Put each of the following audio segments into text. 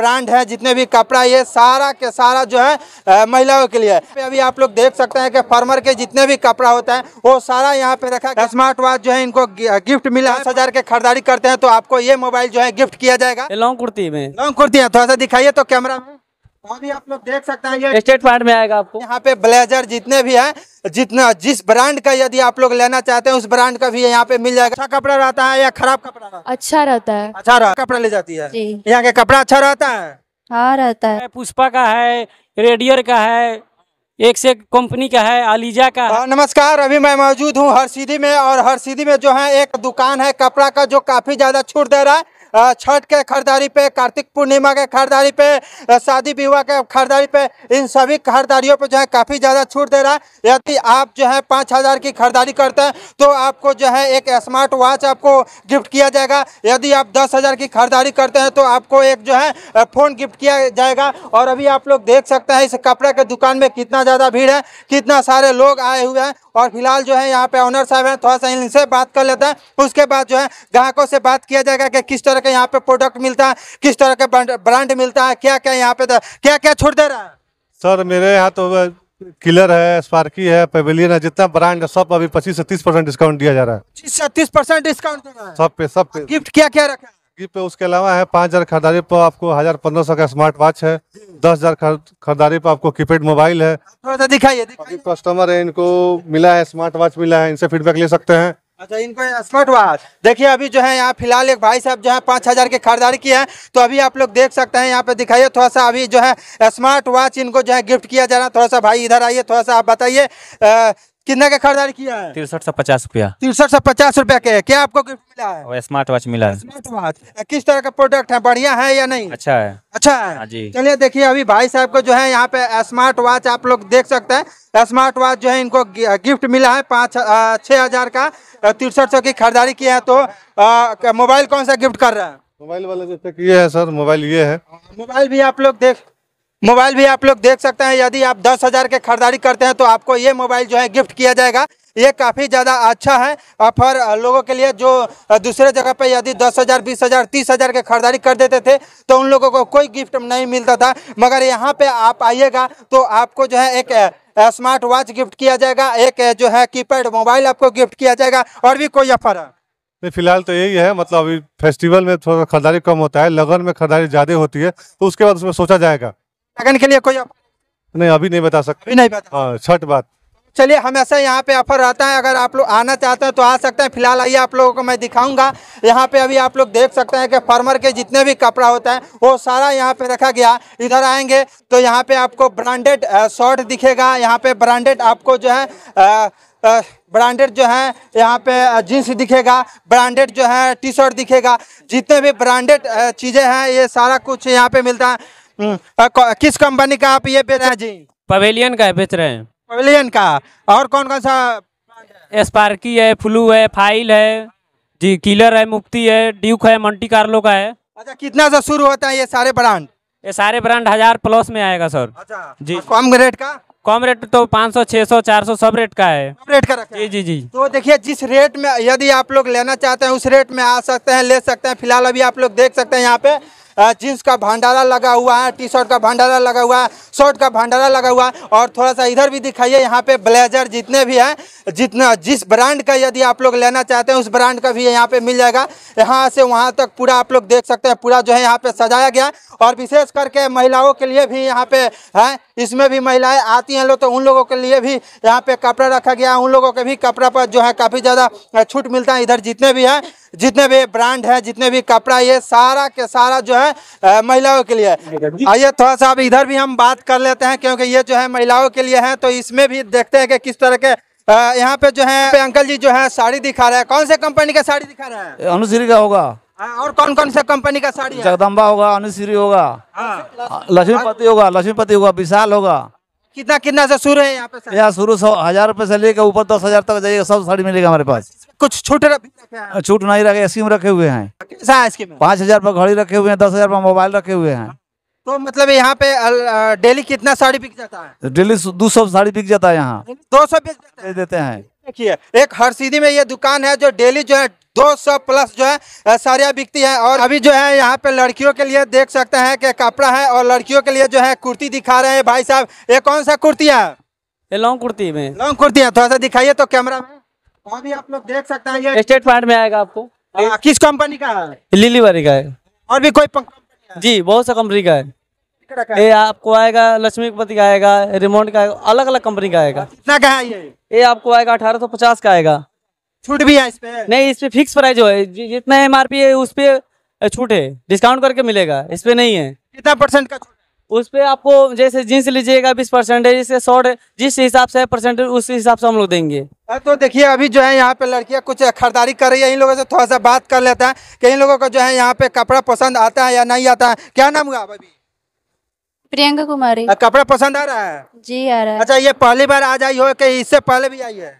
Brand है जितने भी कपड़ा ये सारा के सारा जो है महिलाओं के लिए अभी आप लोग देख सकते हैं कि फार्मर के जितने भी कपड़ा होता है वो सारा यहाँ पे रखा है स्मार्ट वॉच जो है इनको गिफ्ट मिला दस हजार के खरीदारी करते हैं तो आपको ये मोबाइल जो है गिफ्ट किया जाएगा लॉन्ग कुर्ती में लॉन्ग कुर्ती है थोड़ा सा दिखाइए तो कैमरा में अभी आप लोग देख सकते हैं ये स्टेट पार्ट में आएगा आपको यहाँ पे ब्लेजर जितने भी हैं जितना जिस ब्रांड का यदि आप लोग लेना चाहते हैं उस ब्रांड का भी यहाँ पे मिल जाएगा अच्छा कपड़ा रहता है या खराब कपड़ा रहता है अच्छा रहता है अच्छा रहा कपड़ा ले जाती है यहाँ के कपड़ा अच्छा रहता है हाँ रहता है पुष्पा का है रेडियर का है एक से कंपनी का है अलीजा का है। हाँ, नमस्कार अभी मैं मौजूद हूँ हर में और हर में जो है एक दुकान है कपड़ा का जो काफी ज्यादा छूट दे रहा है छठ के खरीदारी पे कार्तिक पूर्णिमा के खरीदारी पे शादी विवाह के खरीदारी पे इन सभी खरीदारियों पे जो है काफ़ी ज़्यादा छूट दे रहा है यदि आप जो है पाँच हज़ार की खरीदारी करते हैं तो आपको जो है एक स्मार्ट वॉच आपको गिफ्ट किया जाएगा यदि आप दस हज़ार की खरीदारी करते हैं तो आपको एक जो है फ़ोन गिफ्ट किया जाएगा और अभी आप लोग देख सकते हैं इस कपड़े के दुकान में कितना ज़्यादा भीड़ है कितना सारे लोग आए हुए हैं और फिलहाल जो है यहाँ पे ऑनर साहब हैं थोड़ा सा इनसे बात कर लेते हैं उसके बाद जो है ग्राहकों से बात किया जाएगा कि किस तरह तरह का यहाँ पे प्रोडक्ट मिलता है किस तरह का ब्रांड मिलता है क्या क्या यहाँ पे क्या क्या छूट दे रहा है सर मेरे यहाँ तो किलर है स्पार्की है पेविलियन है जितना ब्रांड है सब अभी पच्चीस से तीस परसेंट डिस्काउंट दिया जा रहा है पच्चीस से तीस परसेंट डिस्काउंट सब पे सब पे गिफ्ट क्या क्या रखा है गिफ्ट पे उसके अलावा है पाँच हजार खरीदारी पर आपको हजार पंद्रह सौ का स्मार्ट वॉच है दस हजार खरीदारी पर आपको कीपैड मोबाइल है थोड़ा सा दिखाइए कस्टमर है इनको मिला है स्मार्ट वॉच मिला है इनसे फीडबैक ले सकते हैं अच्छा इनको स्मार्ट वॉच देखिए अभी जो है यहाँ फिलहाल एक भाई साहब जो है पाँच हज़ार की खरीदारी की है तो अभी आप लोग देख सकते हैं यहाँ पे दिखाइए थोड़ा सा अभी जो है स्मार्ट वॉच इनको जो है गिफ्ट किया जा रहा है थोड़ा सा भाई इधर आइए थोड़ा सा आप बताइए कितने का खरीदारी किया है तिरसठ सौ पचास रुपया तिरसठ सौ पचास रुपया के क्या आपको गिफ्ट मिला है स्मार्ट वॉच मिला है स्मार्ट वॉच किस तरह का प्रोडक्ट है बढ़िया है या नहीं अच्छा है अच्छा है हाँ जी चलिए देखिए अभी भाई साहब को जो है यहाँ पे स्मार्ट वॉच आप लोग देख सकते हैं स्मार्ट वॉच जो है इनको गिफ्ट मिला है पाँच छः हजार का तिरसठ सौ की खरीदारी किया है तो मोबाइल कौन सा गिफ्ट कर रहा है मोबाइल वाला जैसे ये है सर मोबाइल ये है मोबाइल भी आप लोग देख मोबाइल भी आप लोग देख सकते हैं यदि आप दस हज़ार के खरीदारी करते हैं तो आपको ये मोबाइल जो है गिफ्ट किया जाएगा ये काफ़ी ज़्यादा अच्छा है ऑफर लोगों के लिए जो दूसरे जगह पर यदि दस हज़ार बीस हज़ार तीस हज़ार के खरीदारी कर देते थे तो उन लोगों को कोई गिफ्ट नहीं मिलता था मगर यहाँ पर आप आइएगा तो आपको जो है एक स्मार्ट वॉच गिफ्ट किया जाएगा एक जो है कीपैड मोबाइल आपको गिफ्ट किया जाएगा और भी कोई ऑफर है नहीं फिलहाल तो यही है मतलब अभी फेस्टिवल में थोड़ा खरीदारी कम होता है लगन में खरीदारी ज़्यादा होती है तो उसके बाद उसमें सोचा जाएगा लगन के लिए कोई ऑफर नहीं अभी नहीं बता सकते अभी नहीं बता हाँ, छठ बात चलिए हमेशा यहाँ पे ऑफर रहता है अगर आप लोग आना चाहते हैं तो आ सकते हैं फिलहाल आइए आप लोगों को मैं दिखाऊंगा यहाँ पे अभी आप लोग देख सकते हैं कि फार्मर के जितने भी कपड़ा होता है वो सारा यहाँ पे रखा गया इधर आएंगे तो यहाँ पे आपको ब्रांडेड शॉर्ट दिखेगा यहाँ पे ब्रांडेड आपको जो है आ, ब्रांडेड जो है यहाँ पे जीन्स दिखेगा ब्रांडेड जो है टी शर्ट दिखेगा जितने भी ब्रांडेड चीज़ें हैं ये सारा कुछ यहाँ पे मिलता है हम्म। किस कंपनी का आप ये बेच रहे हैं जी पवेलियन का है बेच रहे हैं पवेलियन का और कौन कौन सा स्पार्की है फ्लू है फाइल है जी किलर है मुफ्ती है ड्यूक है मंटी कार्लो का है अच्छा कितना से शुरू होता है ये सारे ब्रांड ये सारे ब्रांड हजार प्लस में आएगा सर अच्छा जी कम रेट का कम रेट तो 500, 600, 400 सब रेट का है सब रेट का रखा जी जी जी तो देखिए जिस रेट में यदि आप लोग लेना चाहते हैं उस रेट में आ सकते हैं ले सकते हैं फिलहाल अभी आप लोग देख सकते हैं यहाँ पे जींस का भंडारा लगा हुआ है टी शर्ट का भंडारा लगा हुआ है शर्ट का भंडारा लगा हुआ है और थोड़ा सा इधर भी दिखाइए यहाँ पे ब्लेजर जितने भी हैं जितना जिस ब्रांड का यदि आप लोग लेना चाहते हैं उस ब्रांड का भी यहाँ पे मिल जाएगा यहाँ से वहाँ तक पूरा आप लोग देख सकते हैं पूरा जो है यहाँ पे सजाया गया और विशेष करके महिलाओं के लिए भी यहाँ पे है इसमें भी महिलाएं आती हैं लोग तो उन लोगों के लिए भी यहाँ पे कपड़ा रखा गया उन लोगों के भी कपड़ा पर जो है काफ़ी ज़्यादा छूट मिलता है इधर जितने भी हैं जितने भी ब्रांड है जितने भी कपड़ा ये सारा के सारा जो है महिलाओं के लिए आइए थोड़ा सा अब इधर भी हम बात कर लेते हैं क्योंकि ये जो है महिलाओं के लिए है तो इसमें भी देखते हैं कि किस तरह के यहाँ पे जो है पे अंकल जी जो है साड़ी दिखा रहे हैं कौन से कंपनी का साड़ी दिखा रहे हैं अनुश्री का होगा और कौन कौन से कंपनी का साड़ी जगदम्बा होगा अनुश्री होगा हाँ। लक्ष्मीपति होगा लक्ष्मीपति होगा विशाल होगा कितना कितना से शुरू है यहाँ पे यहाँ शुरू सौ हजार रूपए से लेकर ऊपर दस हजार तक जाइएगा सब साड़ी मिलेगा हमारे पास कुछ छूट हाँ, छूट नहीं रखे एस रखे हुए हैं कैसा है पाँच हजार पर घड़ी रखे हुए हैं दस हजार पर मोबाइल रखे हुए हैं तो मतलब यहाँ पे डेली कितना साड़ी बिक जाता है डेली दो सौ साड़ी बिक जाता है यहाँ दो सौ दे देते हैं देखिए एक हर सीधी में ये दुकान है जो डेली जो है दो सौ प्लस जो है साड़ियाँ बिकती है और अभी जो है यहाँ पे लड़कियों के लिए देख सकते हैं कि कपड़ा है और लड़कियों के लिए जो है कुर्ती दिखा रहे हैं भाई साहब ये कौन सा कुर्ती है ये लॉन्ग कुर्ती में लॉन्ग कुर्ती है थोड़ा सा दिखाइए तो कैमरा में वहाँ भी आप लोग देख सकते हैं ये स्टेट प्लांट में आएगा आपको आ, हाँ, किस कंपनी का है लिलीवरी का है और भी कोई जी बहुत सा कंपनी का है ये आपको आएगा लक्ष्मीपति का आएगा रिमोट का आएगा अलग अलग कंपनी का आएगा कितना का है ये ये आपको आएगा अठारह सौ पचास का आएगा छूट भी है इस पे नहीं इस पे फिक्स प्राइस जो है जितना एम आर पी है उस पे छूट है डिस्काउंट करके मिलेगा इस पे नहीं है कितना परसेंट का छूट उस पर आपको जैसे जींस लीजिएगा बीस परसेंटेज जैसे शॉर्ट जिस हिसाब से परसेंटेज उस हिसाब से हम लोग देंगे तो देखिए अभी जो है यहाँ पे लड़कियाँ कुछ खरीदारी कर रही है इन लोगों से थोड़ा सा बात कर लेते हैं कई लोगों को जो है यहाँ पे कपड़ा पसंद आता है या नहीं आता है क्या नाम हुआ अभी प्रियंका कुमारी कपड़ा पसंद आ रहा है जी आ रहा है अच्छा ये पहली बार आज आई हो कि इससे पहले भी आई है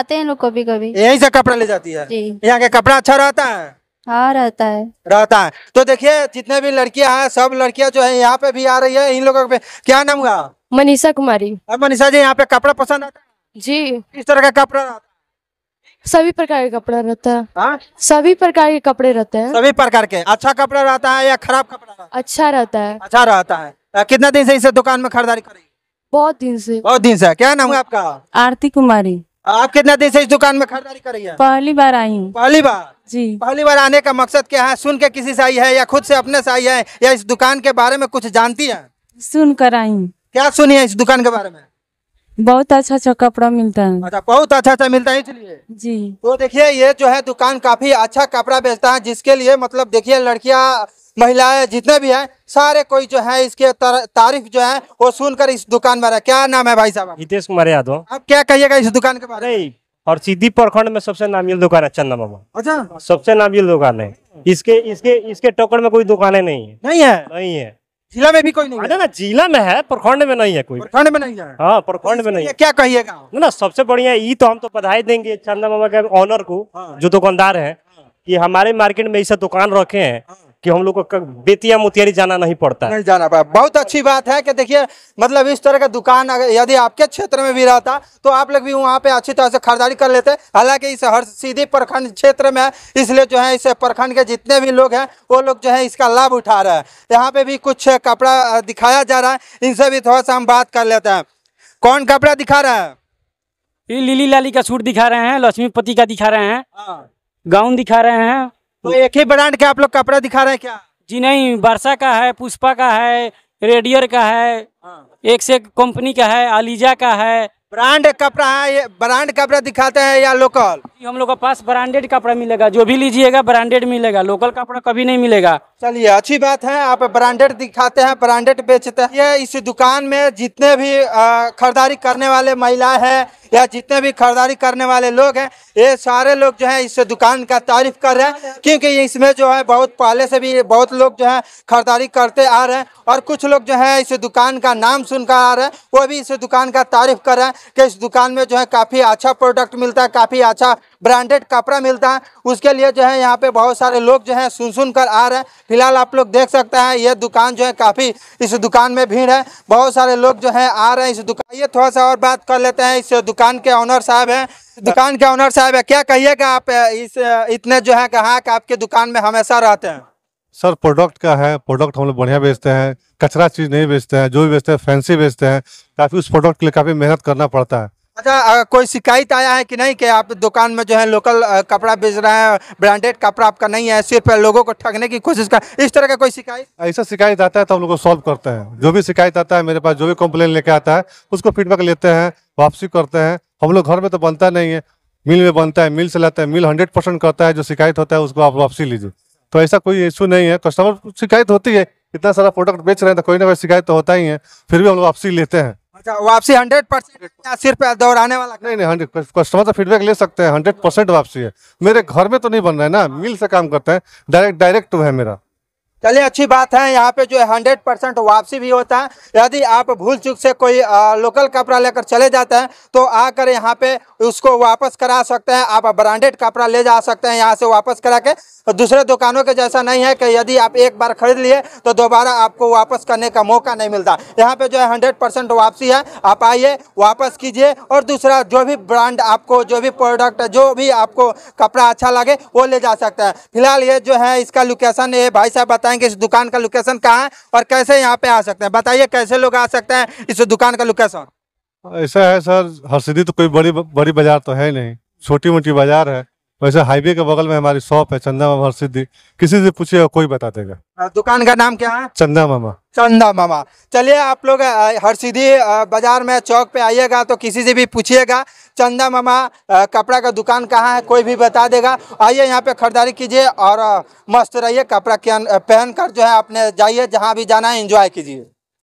आते हैं लोग कभी कभी यही से कपड़ा ले जाती है यहाँ के कपड़ा अच्छा रहता है हाँ रहता है रहता है तो देखिए जितने भी लड़कियां हैं सब लड़कियां जो है यहाँ पे भी आ रही है इन लोगों पे क्या नाम हुआ मनीषा कुमारी अब मनीषा जी यहाँ पे कपड़ा पसंद आता है जी किस तरह का कपड़ा रहता सभी प्रकार के कपड़ा रहता है हाँ? सभी प्रकार के कपड़े रहते हैं सभी प्रकार के अच्छा कपड़ा रहता है या खराब कपड़ा अच्छा रहता है अच्छा रहता है कितना दिन से इसे दुकान में खरीदारी करेगी बहुत दिन से बहुत दिन से क्या नाम है आपका आरती कुमारी आप कितना दिन से इस दुकान में खरीदारी रही हैं? पहली बार आई हूँ पहली बार जी पहली बार आने का मकसद क्या है सुन के किसी से आई है या खुद से अपने से आई है या इस दुकान के बारे में कुछ जानती है सुन कर आई हूँ क्या सुनी है इस दुकान के बारे में बहुत अच्छा अच्छा कपड़ा मिलता है अच्छा बहुत अच्छा अच्छा मिलता है इसलिए जी तो देखिए ये जो है दुकान काफी अच्छा कपड़ा बेचता है जिसके लिए मतलब देखिए लड़कियां महिलाएं जितने भी हैं सारे कोई जो है इसके तारीफ जो है वो सुनकर इस दुकान में क्या नाम है भाई साहब हितेश कुमार यादव आप क्या कहिएगा इस दुकान के बारे में और सीधी प्रखंड में सबसे नामी दुकान है चंदा मामा अच्छा सबसे नामी दुकान है इसके इसके इसके टोकर में कोई दुकान नहीं है नहीं है नहीं है जिला में भी कोई नहीं है ना जिला में है प्रखंड में नहीं है कोई प्रखंड में नहीं है हाँ प्रखंड में नहीं है क्या कहिएगा ना सबसे बढ़िया ई तो हम तो बधाई देंगे चंदा मामा के ऑनर को हाँ। जो दुकानदार है हाँ। कि हमारे मार्केट में ऐसा दुकान रखे हैं हाँ। कि हम लोग को बेतिया मोतियारी जाना नहीं पड़ता नहीं जाना पड़ा बहुत अच्छी बात है कि देखिए मतलब इस तरह का दुकान अगर यदि आपके क्षेत्र में भी रहता तो आप लोग भी वहाँ पे अच्छी तरह से खरीदारी कर लेते हालांकि इस हर सीधे प्रखंड क्षेत्र में है इसलिए जो है इस प्रखंड के जितने भी लोग हैं वो लोग जो है इसका लाभ उठा रहे हैं यहाँ पे भी कुछ कपड़ा दिखाया जा रहा है इनसे भी थोड़ा सा हम बात कर लेते हैं कौन कपड़ा दिखा रहे हैं ये लिली लाली का सूट दिखा रहे हैं लक्ष्मीपति का दिखा रहे हैं हाँ। गाउन दिखा रहे हैं तो एक ही ब्रांड के आप लोग कपड़ा दिखा रहे हैं क्या जी नहीं वर्षा का है पुष्पा का है रेडियर का है हाँ। एक से एक कंपनी का है अलीजा का है ब्रांड कपड़ा है ब्रांड कपड़ा दिखाते हैं या लोकल हम लोग के पास ब्रांडेड कपड़ा मिलेगा जो भी लीजिएगा ब्रांडेड मिलेगा लोकल कपड़ा कभी नहीं मिलेगा चलिए अच्छी बात है आप ब्रांडेड दिखाते हैं ब्रांडेड बेचते हैं ये इस दुकान में जितने भी खरीदारी करने वाले महिला हैं या जितने भी खरीदारी करने वाले लोग हैं ये सारे लोग जो है इस दुकान का तारीफ कर रहे हैं क्योंकि इसमें जो है बहुत पहले से भी बहुत लोग जो है खरीदारी करते आ रहे हैं और कुछ लोग जो है इस दुकान का नाम सुनकर आ रहे हैं वो भी इस दुकान का तारीफ कर रहे हैं कि इस दुकान में जो है काफ़ी अच्छा प्रोडक्ट मिलता है काफ़ी अच्छा ब्रांडेड कपड़ा मिलता है उसके लिए जो है यहाँ पे बहुत सारे लोग जो है सुन सुन कर आ रहे हैं फिलहाल आप लोग देख सकते हैं ये दुकान जो है काफ़ी इस दुकान में भीड़ है बहुत सारे लोग जो है आ रहे हैं इस दुकान ये थोड़ा सा और बात कर लेते हैं इस दुकान के ऑनर साहब हैं दुकान के ऑनर साहब है क्या कहिएगा आप इस इतने जो है कहा कि आपके दुकान में हमेशा रहते हैं सर प्रोडक्ट का है प्रोडक्ट हम लोग बढ़िया बेचते हैं कचरा चीज़ नहीं बेचते हैं जो भी बेचते हैं फैंसी बेचते हैं काफ़ी उस प्रोडक्ट के लिए काफ़ी मेहनत करना पड़ता है अच्छा कोई शिकायत आया है कि नहीं कि आप दुकान में जो है लोकल कपड़ा बेच रहे हैं ब्रांडेड कपड़ा आपका नहीं है सिर्फ लोगों को ठगने की कोशिश कर इस तरह का कोई शिकायत ऐसा शिकायत आता है तो हम लोग को सॉल्व करते हैं जो भी शिकायत आता है मेरे पास जो भी कंप्लेन लेके आता है उसको फीडबैक लेते हैं वापसी करते हैं हम लोग घर में तो बनता नहीं है मिल में बनता है मिल से लाता है मिल हंड्रेड परसेंट करता है जो शिकायत होता है उसको आप वापसी लीजिए तो ऐसा कोई इशू नहीं है कस्टमर शिकायत होती है इतना सारा प्रोडक्ट बेच रहे हैं तो कोई ना कोई शिकायत तो होता ही है फिर भी हम लोग वापसी लेते हैं अच्छा वापसी हंड्रेड परसेंट सिर्फ दौड़ाने वाला नहीं नहीं हंड्रेड कस्टमर से फीडबैक ले सकते हैं हंड्रेड परसेंट वापसी है मेरे घर में तो नहीं बन रहा है ना मिल से काम करते हैं डायरेक्ट डायरेक्ट है मेरा चलिए अच्छी बात है यहाँ पे जो है हंड्रेड परसेंट वापसी भी होता है यदि आप भूल चुक से कोई आ, लोकल कपड़ा लेकर चले जाते हैं तो आकर यहाँ पे उसको वापस करा सकते हैं आप ब्रांडेड कपड़ा ले जा सकते हैं यहाँ से वापस करा के दूसरे दुकानों के जैसा नहीं है कि यदि आप एक बार खरीद लिए तो दोबारा आपको वापस करने का मौका नहीं मिलता यहाँ पर जो है हंड्रेड वापसी है आप आइए वापस कीजिए और दूसरा जो भी ब्रांड आपको जो भी प्रोडक्ट जो भी आपको कपड़ा अच्छा लगे वो ले जा सकते हैं फिलहाल ये जो है इसका लोकेशन ये भाई साहब बताए बताएंगे इस दुकान का लोकेशन कहाँ है और कैसे यहाँ पे आ सकते हैं बताइए कैसे लोग आ सकते हैं इस दुकान का लोकेशन ऐसा है सर हरसिद्धि तो कोई बड़ी बड़ी बाजार तो है नहीं छोटी मोटी बाजार है वैसे हाईवे के बगल में हमारी शॉप है चंदा मामा हर सिद्धि किसी से पूछिएगा कोई बता देगा दुकान का नाम क्या है चंदा मामा चंदा मामा चलिए आप लोग हर सिद्धि बाजार में चौक पे आइएगा तो किसी से भी पूछिएगा चंदा मामा कपड़ा का दुकान कहाँ है कोई भी बता देगा आइए यहाँ पे खरीदारी कीजिए और मस्त रहिए कपड़ा पहन कर जो है अपने जाइए जहाँ भी जाना है इंजॉय कीजिए